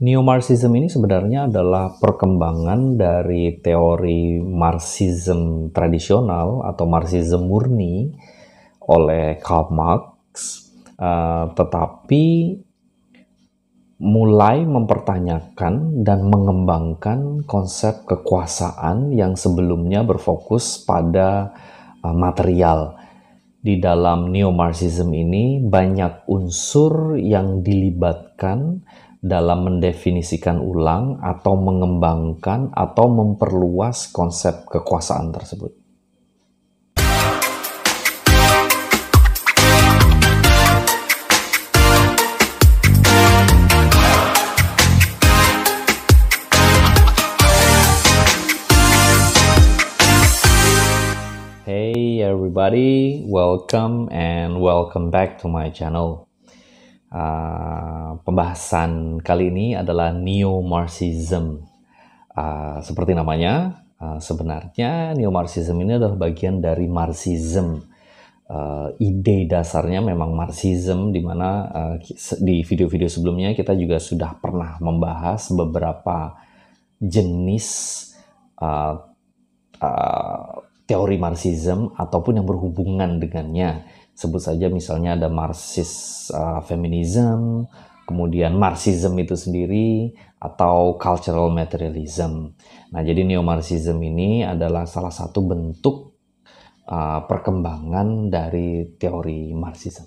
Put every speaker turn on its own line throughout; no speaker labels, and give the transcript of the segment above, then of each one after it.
Neomarxism ini sebenarnya adalah perkembangan dari teori Marxism tradisional atau Marxism murni oleh Karl Marx, uh, tetapi mulai mempertanyakan dan mengembangkan konsep kekuasaan yang sebelumnya berfokus pada uh, material. Di dalam neo-marxism ini banyak unsur yang dilibatkan dalam mendefinisikan ulang atau mengembangkan atau memperluas konsep kekuasaan tersebut. Hey everybody, welcome and welcome back to my channel. Uh, pembahasan kali ini adalah neo-Marxism. Uh, ah, seperti namanya, uh, sebenarnya neo-Marxism ini adalah bagian dari Marxism. Uh, ide dasarnya memang Marxism, di mana uh, di video-video sebelumnya kita juga sudah pernah membahas beberapa jenis uh, uh, teori Marxism ataupun yang berhubungan dengannya sebut saja misalnya ada marxis uh, feminism, kemudian marxism itu sendiri atau cultural materialism. Nah, jadi neo marxism ini adalah salah satu bentuk uh, perkembangan dari teori marxism.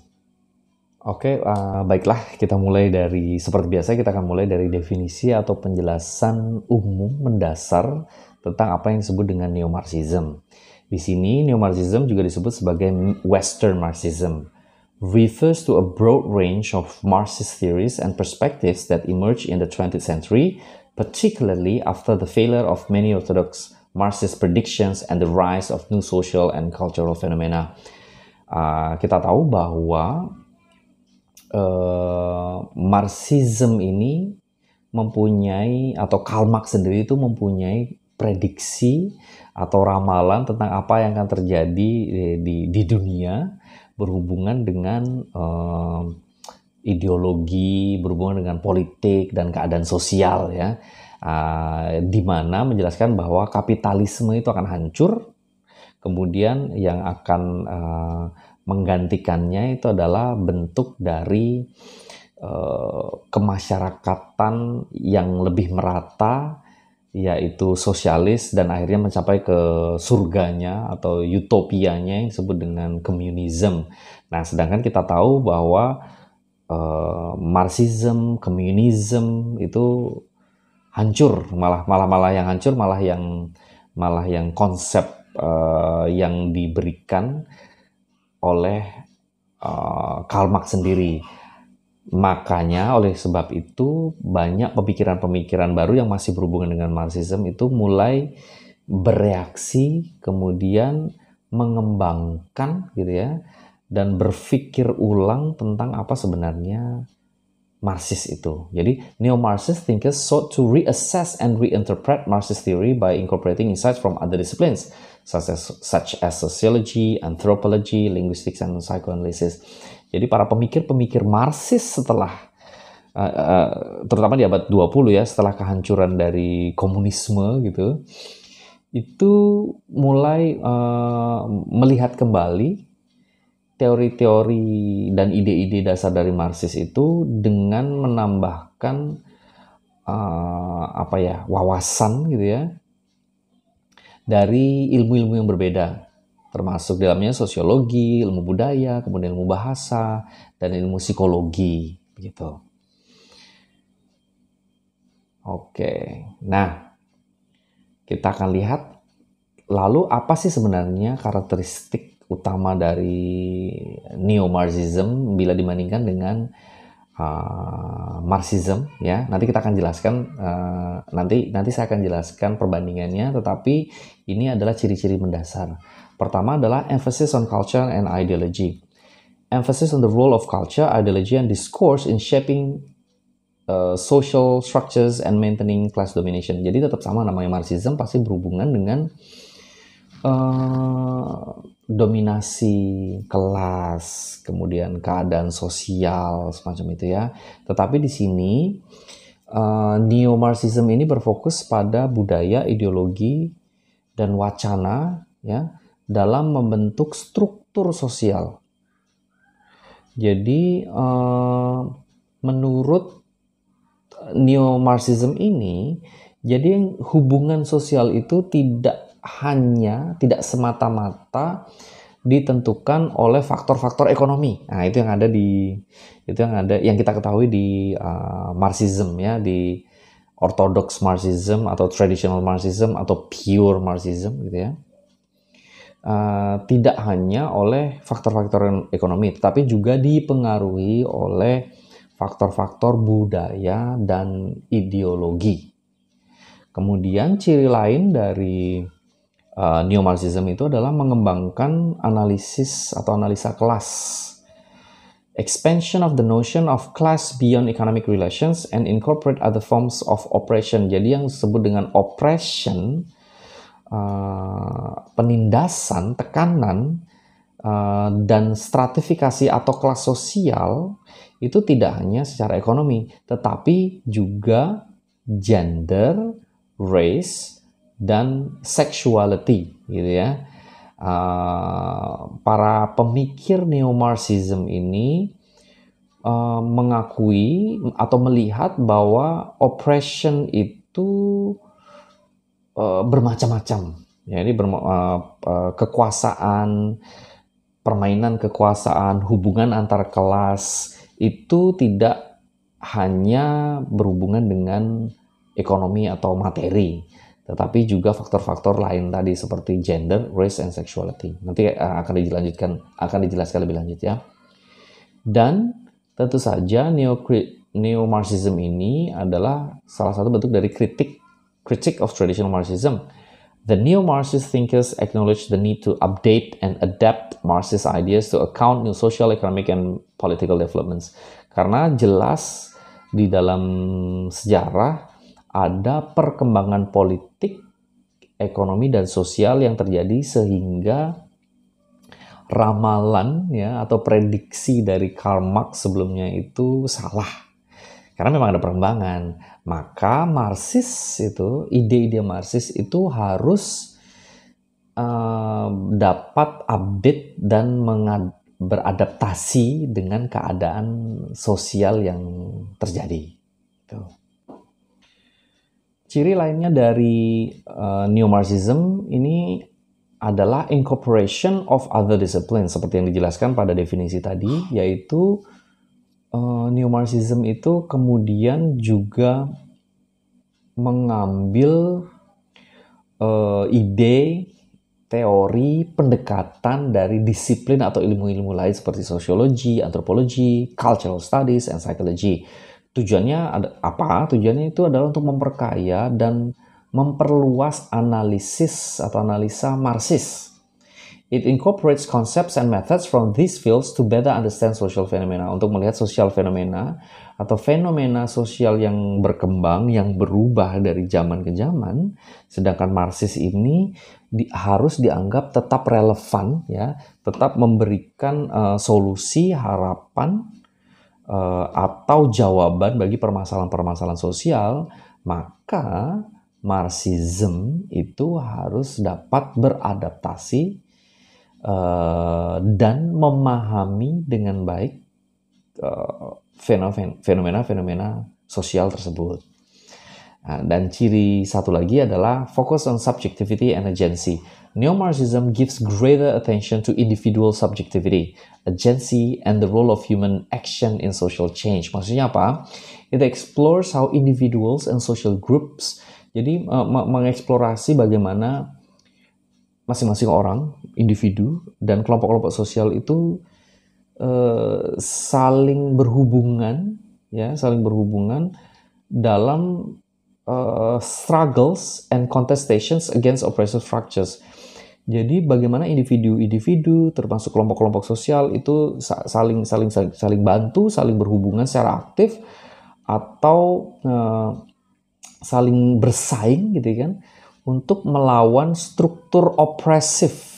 Oke, okay, uh, baiklah kita mulai dari seperti biasa kita akan mulai dari definisi atau penjelasan umum mendasar tentang apa yang disebut dengan neo di sini, Neo Marxism juga disebut sebagai Western Marxism. Refers to a broad range of Marxist theories and perspectives that emerged in the 20th century, particularly after the failure of many orthodox Marxist predictions and the rise of new social and cultural phenomena. Uh, kita tahu bahwa uh, Marxism ini mempunyai atau Karl Marx sendiri itu mempunyai prediksi atau ramalan tentang apa yang akan terjadi eh, di, di, dunia berhubungan dengan uh, ideologi, berhubungan dengan politik dan keadaan sosial ya. Uh, di mana menjelaskan bahwa kapitalisme itu akan hancur, kemudian yang akan uh, menggantikannya itu adalah bentuk dari uh, kemasyarakatan yang lebih merata yaitu sosialis dan akhirnya mencapai ke surganya atau utopianya yang disebut dengan komunisme. Nah, sedangkan kita tahu bahwa uh, marxism, komunisme itu hancur, malah malah malah yang hancur, malah yang malah yang konsep uh, yang diberikan oleh uh, Karl Marx sendiri Makanya oleh sebab itu banyak pemikiran-pemikiran baru yang masih berhubungan dengan Marxism itu mulai bereaksi kemudian mengembangkan gitu ya dan berpikir ulang tentang apa sebenarnya Marxis itu. Jadi neo-Marxist thinkers sought to reassess and reinterpret Marxist theory by incorporating insights from other disciplines such as, such as sociology, anthropology, linguistics, and psychoanalysis. Jadi para pemikir-pemikir Marxis setelah Uh, uh, terutama di abad 20 ya setelah kehancuran dari komunisme gitu itu mulai uh, melihat kembali teori-teori dan ide-ide dasar dari Marxis itu dengan menambahkan uh, apa ya wawasan gitu ya dari ilmu-ilmu yang berbeda termasuk dalamnya sosiologi, ilmu budaya, kemudian ilmu bahasa, dan ilmu psikologi. Begitu. Oke, nah kita akan lihat lalu apa sih sebenarnya karakteristik utama dari neo-Marxism bila dibandingkan dengan uh, Marxism ya. Nanti kita akan jelaskan uh, nanti nanti saya akan jelaskan perbandingannya tetapi ini adalah ciri-ciri mendasar. Pertama adalah emphasis on culture and ideology. Emphasis on the role of culture, ideology, and discourse in shaping uh, social structures and maintaining class domination. Jadi tetap sama namanya Marxism pasti berhubungan dengan uh, dominasi kelas, kemudian keadaan sosial semacam itu ya. Tetapi di sini uh, neo Marxism ini berfokus pada budaya, ideologi, dan wacana ya dalam membentuk struktur sosial. Jadi eh, menurut eh, neo-marxism ini, jadi hubungan sosial itu tidak hanya, tidak semata-mata ditentukan oleh faktor-faktor ekonomi. Nah, itu yang ada di itu yang ada yang kita ketahui di uh, marxism ya, di orthodox marxism atau traditional marxism atau pure marxism gitu ya uh, tidak hanya oleh faktor-faktor ekonomi, tetapi juga dipengaruhi oleh faktor-faktor budaya dan ideologi. Kemudian ciri lain dari uh, eh, neomarxism itu adalah mengembangkan analisis atau analisa kelas. Expansion of the notion of class beyond economic relations and incorporate other forms of oppression. Jadi yang disebut dengan oppression Eh, penindasan, tekanan, uh, dan stratifikasi atau kelas sosial itu tidak hanya secara ekonomi, tetapi juga gender, race, dan sexuality, gitu ya. Uh, para pemikir neo-Marxism ini uh, mengakui atau melihat bahwa oppression itu Eh, bermacam-macam. Ya, ini berma uh, uh, kekuasaan, permainan kekuasaan, hubungan antar kelas itu tidak hanya berhubungan dengan ekonomi atau materi, tetapi juga faktor-faktor lain tadi seperti gender, race, and sexuality. Nanti akan dilanjutkan, akan dijelaskan lebih lanjut ya. Dan tentu saja neo neo Marxism ini adalah salah satu bentuk dari kritik critique of traditional Marxism, the neo Marxist thinkers acknowledge the need to update and adapt Marxist ideas to account new social, economic, and political developments. Karena jelas di dalam sejarah ada perkembangan politik, ekonomi, dan sosial yang terjadi sehingga ramalan ya atau prediksi dari Karl Marx sebelumnya itu salah karena memang ada perkembangan. Maka marxis itu, ide-ide marxis itu harus uh, dapat update dan mengad beradaptasi dengan keadaan sosial yang terjadi. Gitu. Ciri lainnya dari uh, New Marxism ini adalah incorporation of other disciplines seperti yang dijelaskan pada definisi tadi yaitu uh, New Marxism itu kemudian juga mengambil uh, ide, teori, pendekatan dari disiplin atau ilmu-ilmu lain seperti sosiologi, antropologi, cultural studies, and psychology. Tujuannya ada, apa? Tujuannya itu adalah untuk memperkaya dan memperluas analisis atau analisa Marxis It incorporates concepts and methods from these fields to better understand social phenomena. Untuk melihat sosial fenomena atau fenomena sosial yang berkembang, yang berubah dari zaman ke zaman, sedangkan Marxis ini di, harus dianggap tetap relevan, ya, tetap memberikan uh, solusi, harapan, uh, atau jawaban bagi permasalahan-permasalahan sosial, maka Marxism itu harus dapat beradaptasi Eh, dan memahami dengan baik eh, fenomena fenomena-fenomena sosial tersebut. Nah, dan ciri satu lagi adalah focus on subjectivity and agency. Neo-Marxism gives greater attention to individual subjectivity, agency, and the role of human action in social change. Maksudnya apa? It explores how individuals and social groups, jadi eh, mengeksplorasi bagaimana masing-masing orang individu dan kelompok-kelompok sosial itu eh, saling berhubungan ya saling berhubungan dalam eh, struggles and contestations against oppressive fractures. Jadi bagaimana individu-individu termasuk kelompok-kelompok sosial itu saling saling saling, bantu, saling berhubungan secara aktif atau eh, saling bersaing gitu ya kan untuk melawan struktur opresif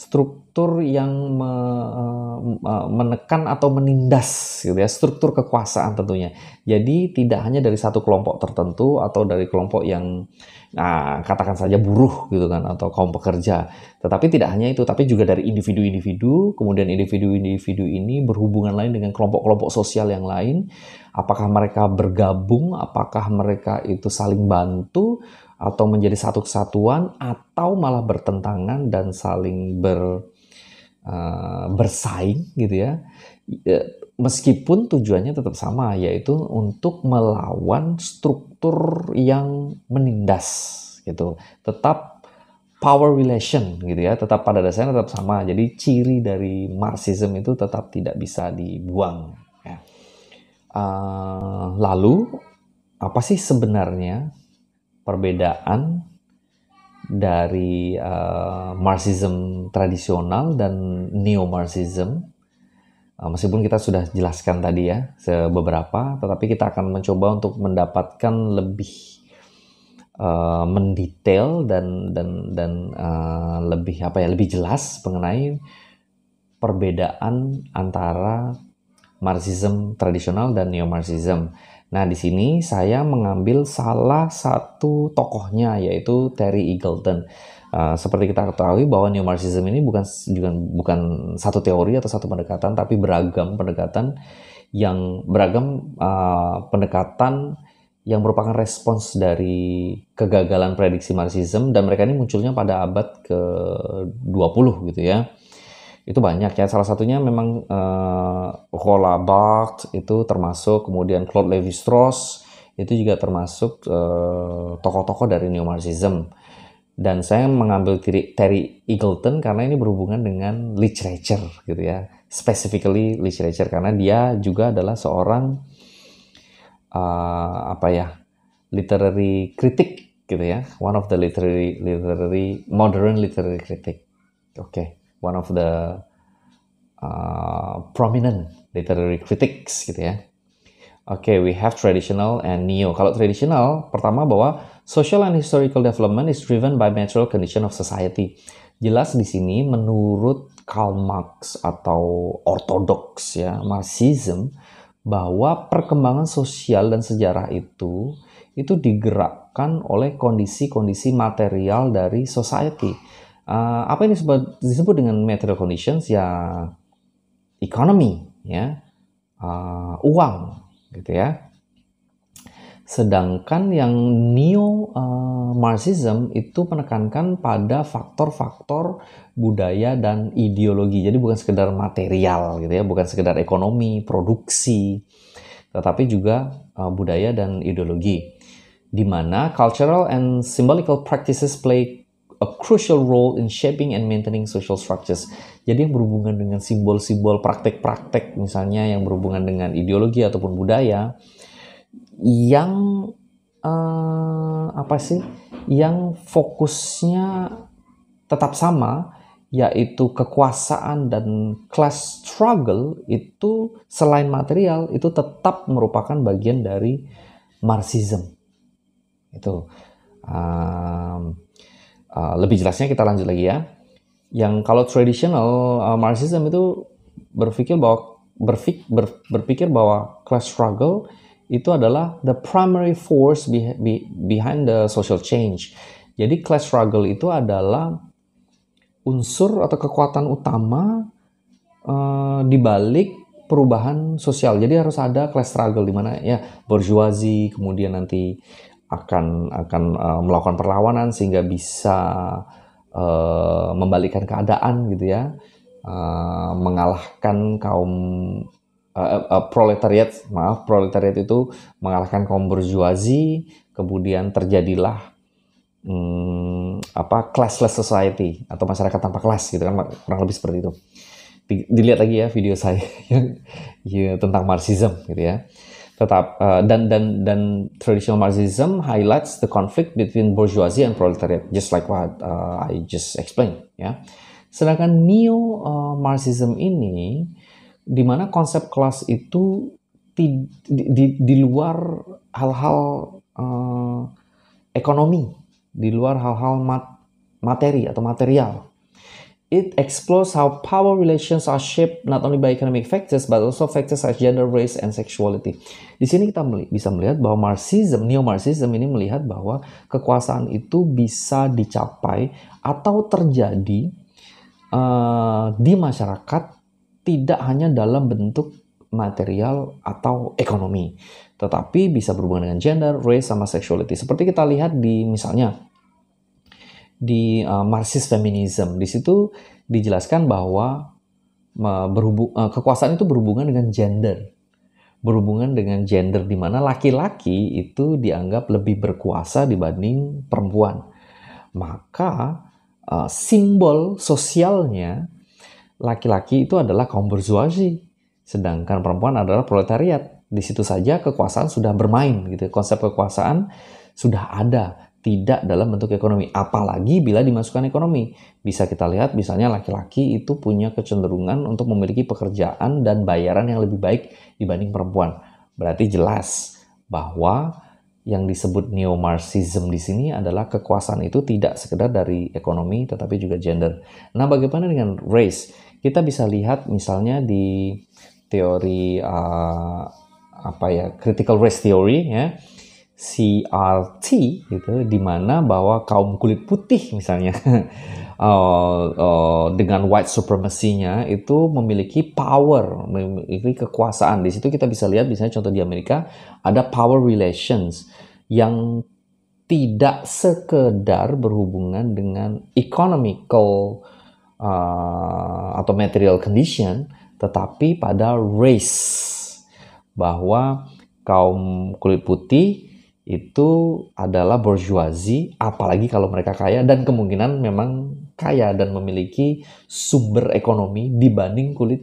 struktur yang me, eh, eh, menekan atau menindas gitu ya struktur kekuasaan tentunya jadi tidak hanya dari satu kelompok tertentu atau dari kelompok yang nah, katakan saja buruh gitu kan atau kaum pekerja tetapi tidak hanya itu tapi juga dari individu-individu kemudian individu-individu ini berhubungan lain dengan kelompok-kelompok sosial yang lain apakah mereka bergabung apakah mereka itu saling bantu atau menjadi satu kesatuan atau malah bertentangan dan saling ber uh, bersaing gitu ya. ya meskipun tujuannya tetap sama yaitu untuk melawan struktur yang menindas gitu tetap power relation gitu ya tetap pada dasarnya tetap sama jadi ciri dari marxism itu tetap tidak bisa dibuang ya. uh, lalu apa sih sebenarnya perbedaan dari uh, Marxism tradisional dan neo-Marxism. Uh, meskipun kita sudah jelaskan tadi ya beberapa, tetapi kita akan mencoba untuk mendapatkan lebih uh, mendetail dan dan dan uh, lebih apa ya lebih jelas mengenai perbedaan antara Marxism tradisional dan neo-Marxism. Nah, di sini saya mengambil salah satu tokohnya yaitu Terry Eagleton. Uh, seperti kita ketahui bahwa New Marxism ini bukan juga bukan satu teori atau satu pendekatan tapi beragam pendekatan yang beragam uh, pendekatan yang merupakan respons dari kegagalan prediksi Marxism dan mereka ini munculnya pada abad ke-20 gitu ya itu banyak ya. Salah satunya memang uh, eh, Rola Bart itu termasuk, kemudian Claude Lévi-Strauss itu juga termasuk eh, tokoh-tokoh uh, dari Neo Marxism. Dan saya mengambil tiri, Terry Eagleton karena ini berhubungan dengan literature gitu ya, specifically literature karena dia juga adalah seorang uh, apa ya literary critic gitu ya, one of the literary literary modern literary critic. Oke. Okay one of the uh, prominent literary critics gitu ya. Oke, okay, we have traditional and neo. Kalau traditional, pertama bahwa social and historical development is driven by natural condition of society. Jelas di sini menurut Karl Marx atau ortodoks ya, Marxism bahwa perkembangan sosial dan sejarah itu itu digerakkan oleh kondisi-kondisi material dari society uh, apa ini disebut, disebut dengan material conditions ya ekonomi ya uh, uang gitu ya sedangkan yang neo uh, marxism itu menekankan pada faktor-faktor budaya dan ideologi jadi bukan sekedar material gitu ya bukan sekedar ekonomi produksi tetapi juga uh, budaya dan ideologi di mana cultural and symbolical practices play a crucial role in shaping and maintaining social structures. Jadi yang berhubungan dengan simbol-simbol praktek-praktek misalnya yang berhubungan dengan ideologi ataupun budaya yang uh, apa sih? Yang fokusnya tetap sama yaitu kekuasaan dan class struggle itu selain material itu tetap merupakan bagian dari marxism itu um, Ah, lebih jelasnya kita lanjut lagi ya. Yang kalau traditional uh, Marxism itu berpikir bahwa berpikir, ber, berpikir bahwa class struggle itu adalah the primary force behind the social change. Jadi class struggle itu adalah unsur atau kekuatan utama uh, di balik perubahan sosial. Jadi harus ada class struggle di mana ya bourgeoisie, kemudian nanti akan akan uh, melakukan perlawanan sehingga bisa uh, eh, membalikkan keadaan gitu ya uh, mengalahkan kaum uh, uh, proletariat maaf proletariat itu mengalahkan kaum berjuazi kemudian terjadilah um, apa classless society atau masyarakat tanpa kelas gitu kan kurang lebih seperti itu dilihat lagi ya video saya ya, tentang marxism gitu ya tetap uh, dan dan dan traditional Marxism highlights the conflict between bourgeoisie and proletariat, just like what uh, I just explained. Ya, sedangkan neo eh, Marxism ini, di mana konsep kelas itu di, di, di, luar hal-hal uh, ekonomi, di luar hal-hal mat, materi atau material, It explores how power relations are shaped not only by economic factors but also factors as gender, race, and sexuality. Di sini kita bisa melihat bahwa Marxism, neo-Marxism ini melihat bahwa kekuasaan itu bisa dicapai atau terjadi uh, di masyarakat tidak hanya dalam bentuk material atau ekonomi, tetapi bisa berhubungan dengan gender, race, sama sexuality. Seperti kita lihat di misalnya di uh, Marxist feminism. Di situ dijelaskan bahwa uh, uh, kekuasaan itu berhubungan dengan gender. Berhubungan dengan gender di mana laki-laki itu dianggap lebih berkuasa dibanding perempuan. Maka uh, simbol sosialnya laki-laki itu adalah kaum bourgeoisie, sedangkan perempuan adalah proletariat. Di situ saja kekuasaan sudah bermain gitu. Konsep kekuasaan sudah ada tidak dalam bentuk ekonomi. Apalagi bila dimasukkan ekonomi. Bisa kita lihat misalnya laki-laki itu punya kecenderungan untuk memiliki pekerjaan dan bayaran yang lebih baik dibanding perempuan. Berarti jelas bahwa yang disebut neo marxism di sini adalah kekuasaan itu tidak sekedar dari ekonomi tetapi juga gender. Nah, bagaimana dengan race? Kita bisa lihat misalnya di teori uh, apa ya critical race theory ya CRT gitu di mana bahwa kaum kulit putih misalnya eh, eh, dengan white supremacy-nya itu memiliki power memiliki kekuasaan di situ kita bisa lihat misalnya contoh di Amerika ada power relations yang tidak sekedar berhubungan dengan economical uh, atau material condition tetapi pada race bahwa kaum kulit putih itu adalah borjuazi apalagi kalau mereka kaya dan kemungkinan memang kaya dan memiliki sumber ekonomi dibanding kulit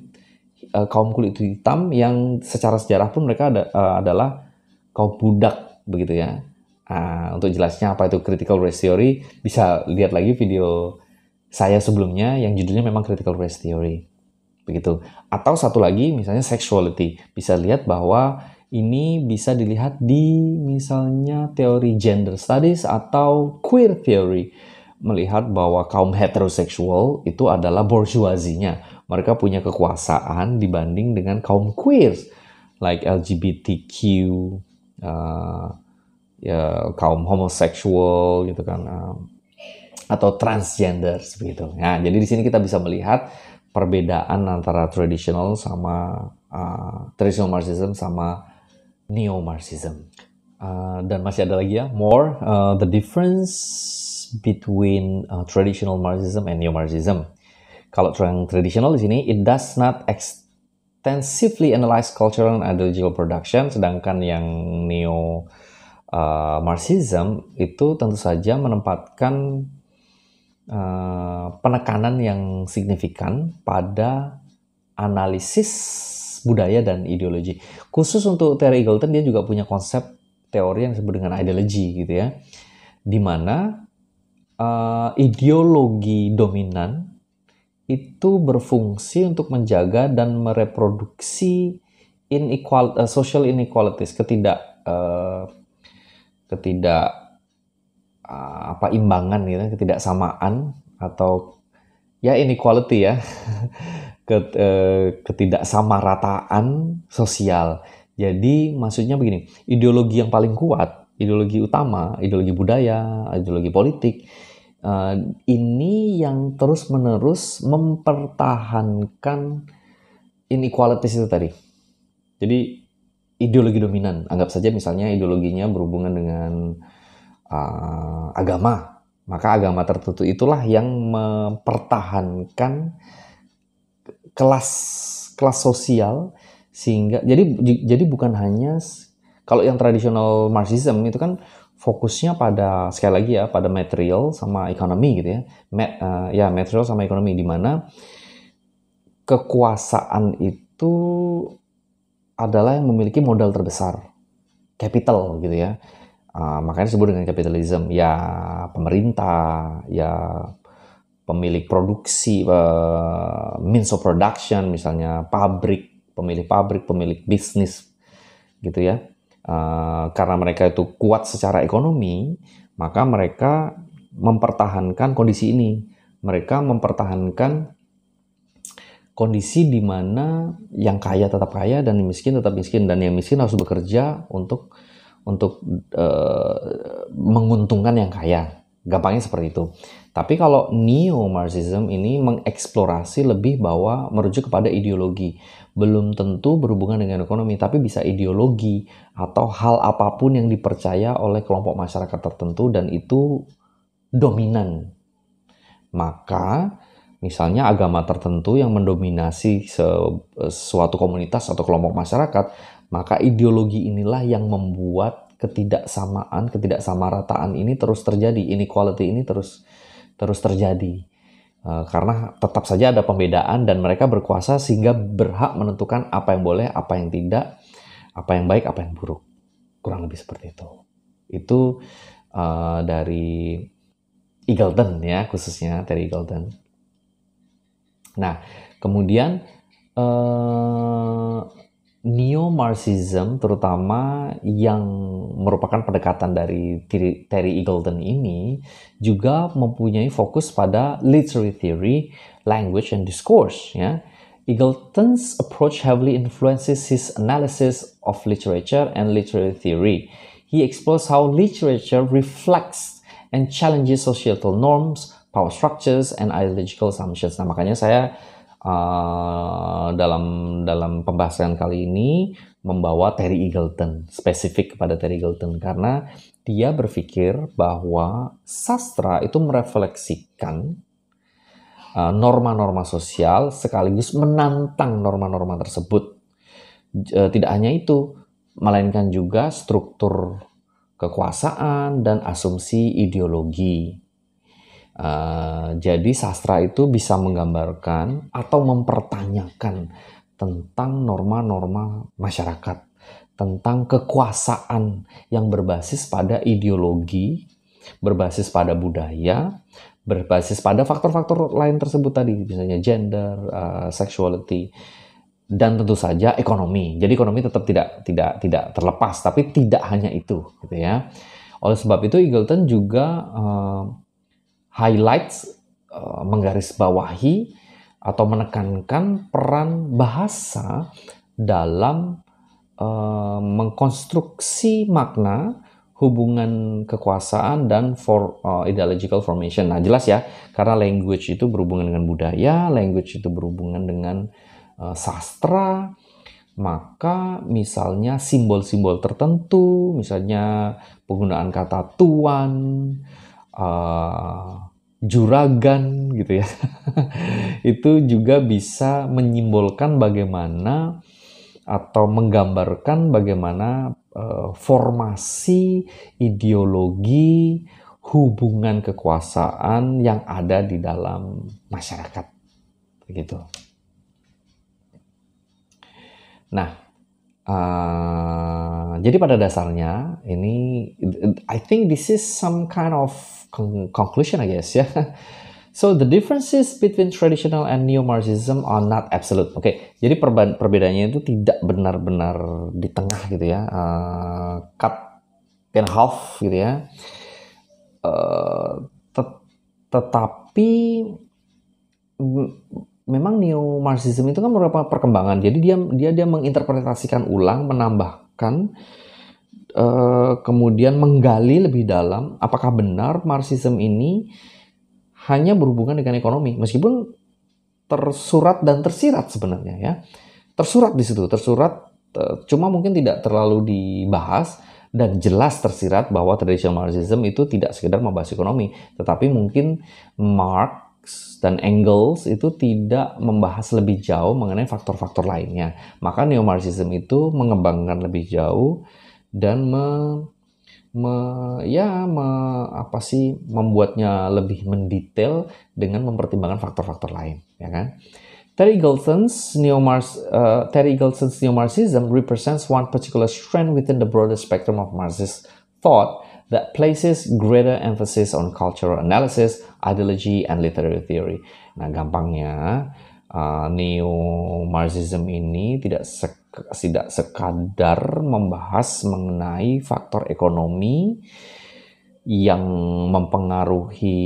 eh, kaum kulit hitam yang secara sejarah pun mereka ada, uh, adalah kaum budak begitu ya. Uh, untuk jelasnya apa itu critical race theory bisa lihat lagi video saya sebelumnya yang judulnya memang critical race theory begitu. Atau satu lagi misalnya sexuality bisa lihat bahwa ini bisa dilihat di misalnya teori gender studies atau queer theory. Melihat bahwa kaum heteroseksual itu adalah borjuazinya Mereka punya kekuasaan dibanding dengan kaum queer. Like LGBTQ, uh, eh, ya, kaum homoseksual gitu kan. Uh, atau transgender begitu. Nah, jadi di sini kita bisa melihat perbedaan antara traditional sama uh, traditional Marxism sama neo Marxism. Uh, dan masih ada lagi ya, more uh, the difference between uh, traditional Marxism and neo Marxism. Kalau yang traditional di sini, it does not extensively analyze cultural and ideological production, sedangkan yang neo uh, Marxism itu tentu saja menempatkan uh, penekanan yang signifikan pada analisis budaya dan ideologi. Khusus untuk Terry Eagleton dia juga punya konsep teori yang disebut dengan ideologi gitu ya. Di mana uh, ideologi dominan itu berfungsi untuk menjaga dan mereproduksi inequal, uh, social inequalities, ketidak uh, ketidak uh, apa imbangan gitu, ya, ketidaksamaan atau ya inequality ya Eh, ketidaksamarataan sosial. Jadi maksudnya begini, ideologi yang paling kuat, ideologi utama, ideologi budaya, ideologi politik, eh, ini yang terus-menerus mempertahankan inequalities itu tadi. Jadi ideologi dominan, anggap saja misalnya ideologinya berhubungan dengan uh, agama, maka agama tertentu itulah yang mempertahankan kelas kelas sosial sehingga jadi jadi bukan hanya kalau yang tradisional Marxism itu kan fokusnya pada sekali lagi ya pada material sama ekonomi gitu ya uh, ya material sama ekonomi di mana kekuasaan itu adalah yang memiliki modal terbesar capital gitu ya uh, makanya disebut dengan capitalism ya pemerintah ya pemilik produksi, uh, means of production, misalnya pabrik, pemilik pabrik, pemilik bisnis, gitu ya. Uh, karena mereka itu kuat secara ekonomi, maka mereka mempertahankan kondisi ini. Mereka mempertahankan kondisi di mana yang kaya tetap kaya dan yang miskin tetap miskin dan yang miskin harus bekerja untuk untuk uh, menguntungkan yang kaya. Gampangnya seperti itu. Tapi kalau neo-Marxism ini mengeksplorasi lebih bahwa merujuk kepada ideologi. Belum tentu berhubungan dengan ekonomi, tapi bisa ideologi atau hal apapun yang dipercaya oleh kelompok masyarakat tertentu dan itu dominan. Maka misalnya agama tertentu yang mendominasi eh, suatu komunitas atau kelompok masyarakat, maka ideologi inilah yang membuat ketidaksamaan, ketidaksamarataan ini terus terjadi, inequality ini terus terjadi terus terjadi eh, karena tetap saja ada pembedaan dan mereka berkuasa sehingga berhak menentukan apa yang boleh, apa yang tidak, apa yang baik, apa yang buruk. Kurang lebih seperti itu. Itu uh, dari Eagleton ya khususnya dari Eagleton. Nah kemudian uh, neo-Marxism terutama yang merupakan pendekatan dari Terry Eagleton ini juga mempunyai fokus pada literary theory, language, and discourse. Ya. Eagleton's approach heavily influences his analysis of literature and literary theory. He explores how literature reflects and challenges societal norms, power structures, and ideological assumptions. Nah, makanya saya Ah, dalam dalam pembahasan kali ini membawa Terry Eagleton spesifik kepada Terry Eagleton karena dia berpikir bahwa sastra itu merefleksikan ah, norma-norma sosial sekaligus menantang norma-norma tersebut. Eh, tidak hanya itu, melainkan juga struktur kekuasaan dan asumsi ideologi. Uh, jadi sastra itu bisa menggambarkan atau mempertanyakan tentang norma-norma masyarakat, tentang kekuasaan yang berbasis pada ideologi, berbasis pada budaya, berbasis pada faktor-faktor lain tersebut tadi, misalnya gender, uh, sexuality, dan tentu saja ekonomi. Jadi ekonomi tetap tidak tidak tidak terlepas, tapi tidak hanya itu, gitu ya. Oleh sebab itu Eagleton juga uh, highlights e, menggarisbawahi atau menekankan peran bahasa dalam e, mengkonstruksi makna hubungan kekuasaan dan for, uh, ideological formation. Nah, jelas ya, karena language itu berhubungan dengan budaya, language itu berhubungan dengan uh, sastra, maka misalnya simbol-simbol tertentu, misalnya penggunaan kata tuan, Eh, juragan gitu ya itu juga bisa menyimbolkan bagaimana atau menggambarkan bagaimana uh, formasi ideologi hubungan kekuasaan yang ada di dalam masyarakat begitu nah Uh, jadi pada dasarnya ini I think this is some kind of con conclusion, I guess. Yeah. So the differences between traditional and neo Marxism are not absolute. Oke, okay. jadi perbedaannya itu tidak benar-benar di tengah gitu ya, uh, cut and half gitu ya. Uh, tet tetapi memang neo Marxism itu kan merupakan perkembangan. Jadi dia dia dia menginterpretasikan ulang, menambahkan Eh, kemudian menggali lebih dalam apakah benar marxism ini hanya berhubungan dengan ekonomi meskipun tersurat dan tersirat sebenarnya ya tersurat di situ tersurat eh, cuma mungkin tidak terlalu dibahas dan jelas tersirat bahwa traditional Marxism itu tidak sekedar membahas ekonomi, tetapi mungkin Marx dan Engels itu tidak membahas lebih jauh mengenai faktor-faktor lainnya. Maka neo Marxism itu mengembangkan lebih jauh dan me, me ya me, apa sih membuatnya lebih mendetail dengan mempertimbangkan faktor-faktor lain, ya kan? Terry Goldson's neo-Marx, uh, eh, Terry Goldson's neo-Marxism represents one particular strand within the broader spectrum of Marxist thought that places greater emphasis on cultural analysis, ideology, and literary theory. Nah, gampangnya uh, neo Marxism ini tidak sek tidak sekadar membahas mengenai faktor ekonomi yang mempengaruhi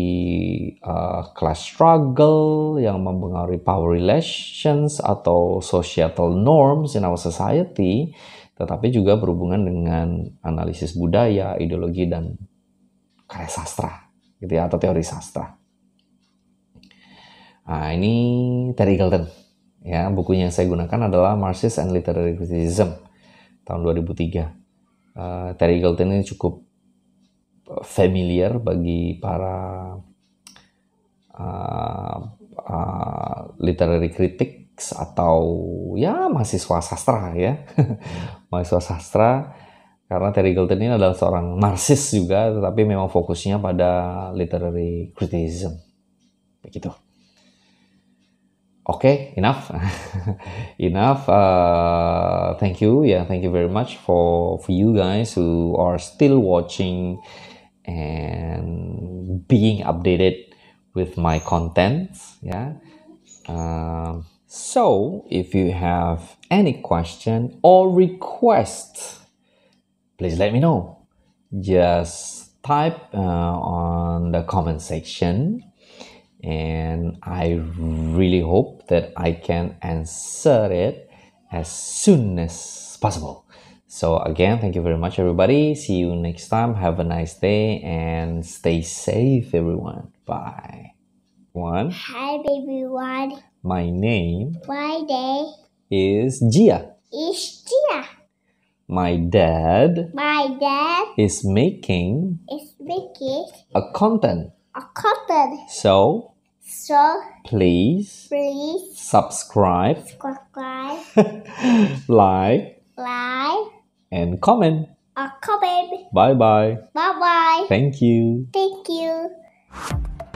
uh, class struggle, yang mempengaruhi power relations atau societal norms in our society, tetapi juga berhubungan dengan analisis budaya, ideologi dan karya sastra, gitu ya, atau teori sastra. Nah, ini Terry Eagleton. Ya, bukunya yang saya gunakan adalah Marxist and Literary Criticism tahun 2003. Uh, ah, Terry Eagleton ini cukup eh, familiar bagi para uh, uh, literary critics atau ya mahasiswa sastra ya. mahasiswa sastra karena Terry Gilton ini adalah seorang Marxist juga, tetapi memang fokusnya pada literary criticism. Begitu. okay enough enough uh, thank you yeah thank you very much for for you guys who are still watching and being updated with my contents yeah um, so if you have any question or request please let me know just type uh, on the comment section and I really hope that I can answer it as soon as possible. So, again, thank you very much, everybody. See you next time. Have a nice day and stay safe, everyone. Bye. One. Hi, baby one. My name. My day. is Gia. Is Gia. My dad. My dad is making. Is making a content a cupboard. So so please please subscribe subscribe like like and comment. A comment. Bye bye. Bye bye. Thank you. Thank you.